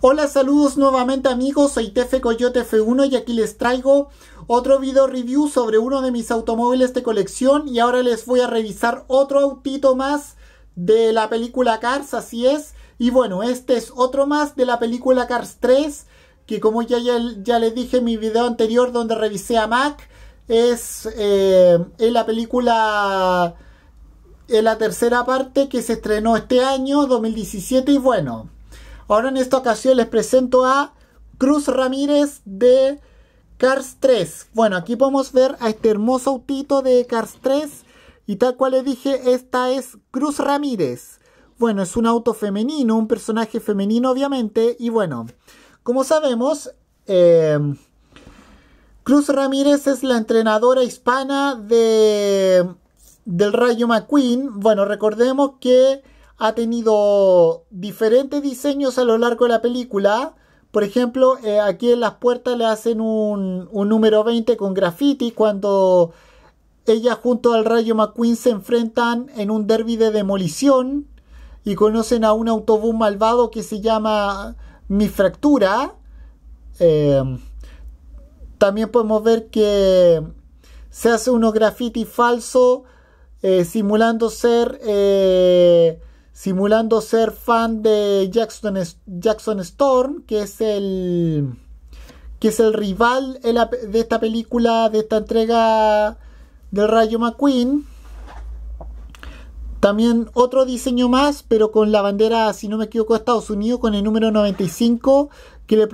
Hola, saludos nuevamente amigos, soy Tefe Coyote F1 y aquí les traigo otro video review sobre uno de mis automóviles de colección y ahora les voy a revisar otro autito más de la película Cars, así es. Y bueno, este es otro más de la película Cars 3, que como ya, ya, les dije en mi video anterior donde revisé a Mac, es en eh, la película en la tercera parte que se estrenó este año 2017 y bueno Ahora en esta ocasión les presento a Cruz Ramírez de Cars 3. Bueno, aquí podemos ver a este hermoso autito de Cars 3. Y tal cual les dije, esta es Cruz Ramírez. Bueno, es un auto femenino, un personaje femenino obviamente. Y bueno, como sabemos, eh, Cruz Ramírez es la entrenadora hispana de, del Rayo McQueen. Bueno, recordemos que ha tenido diferentes diseños a lo largo de la película. Por ejemplo, eh, aquí en las puertas le hacen un, número 20 con graffiti cuando ella junto al Rayo McQueen se enfrentan en un derby de demolición y conocen a un autobús malvado que se llama Mi Fractura. Em, también podemos ver que se hace unos graffiti falso eh, simulando ser eh, simulando ser fan de Jackson, Jackson Storm, que es el que es el rival de esta película, de esta entrega del Rayo McQueen. También otro diseño más, pero con la bandera, si no me equivoco, de Estados Unidos, con el número 95 que le,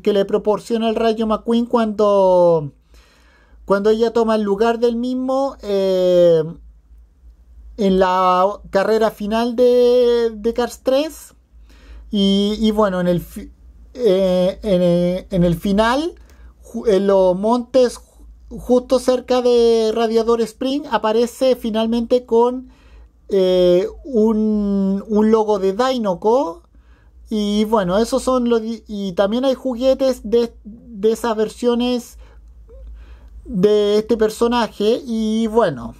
que le proporciona el Rayo McQueen cuando, cuando ella toma el lugar del mismo. Eh, en la carrera final de, Cars 3. Y, bueno, en el, eh, eh, en, el final, en los montes justo cerca de Radiador Spring, aparece finalmente con eh, un, logo de Dinoco. Y bueno, esos son los... Y también hay juguetes de, de esas versiones de este personaje. Y bueno.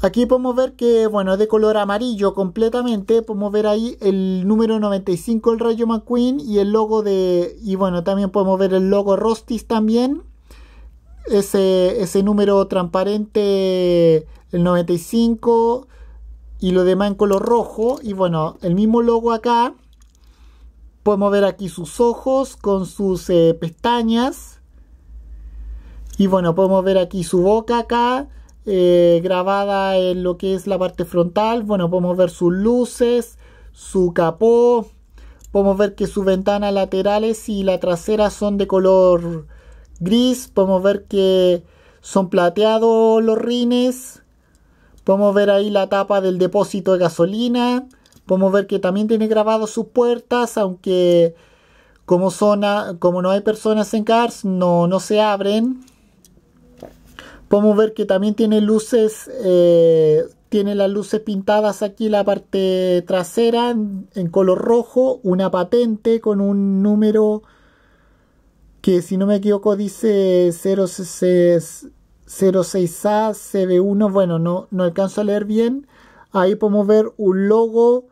Aquí podemos ver que, bueno, es de color amarillo completamente. Podemos ver ahí el número 95, el Rayo McQueen y el logo de... Y bueno, también podemos ver el logo Rostis también. Ese, número transparente, el 95 y lo demás en color rojo. Y bueno, el mismo logo acá. Podemos ver aquí sus ojos con sus eh, pestañas. Y bueno, podemos ver aquí su boca acá eh, grabada en lo que es la parte frontal. Bueno, podemos ver sus luces, su capó. Podemos ver que sus ventanas laterales y la trasera son de color gris. Podemos ver que son plateados los rines. Podemos ver ahí la tapa del depósito de gasolina. Podemos ver que también tiene grabado sus puertas, aunque como, no hay personas en Cars, no se abren. Podemos ver que también tiene luces, eh, tiene las luces pintadas aquí en la parte trasera en color rojo, una patente con un número que si no me equivoco dice 06, a CB1, bueno, no, no alcanzo a leer bien. Ahí podemos ver un logo,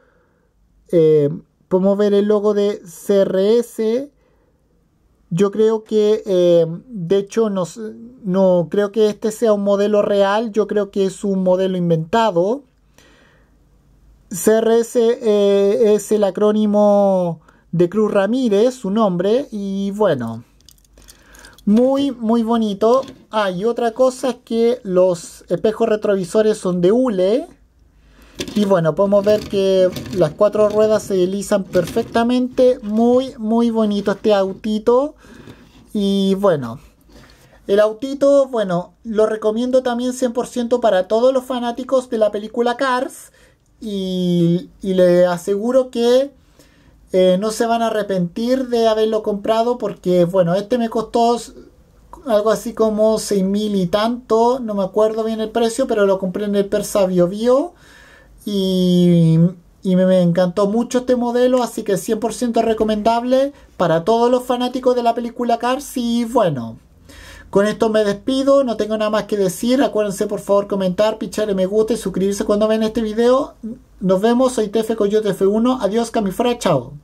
eh, podemos ver el logo de CRS, yo creo que, eh, de hecho, no, creo que este sea un modelo real, yo creo que es un modelo inventado. CRS eh, es el acrónimo de Cruz Ramírez, su nombre, y bueno, muy, muy bonito. Ah, y otra cosa es que los espejos retrovisores son de hule. Y bueno, podemos ver que las cuatro ruedas se deslizan perfectamente. Muy, muy bonito este autito. Y bueno, el autito, bueno, lo recomiendo también 100% para todos los fanáticos de la película Cars. Y, y le aseguro que eh, no se van a arrepentir de haberlo comprado porque, bueno, este me costó algo así como 6.000 mil y tanto. No me acuerdo bien el precio, pero lo compré en el Persa Bio Bio. Y, me, encantó mucho este modelo, así que 100% recomendable para todos los fanáticos de la película Cars. Y bueno, con esto me despido, no tengo nada más que decir. Acuérdense por favor comentar, el me gusta y suscribirse cuando ven este video. Nos vemos, soy Tefe Coyote F1. Adiós, Camifra, chao.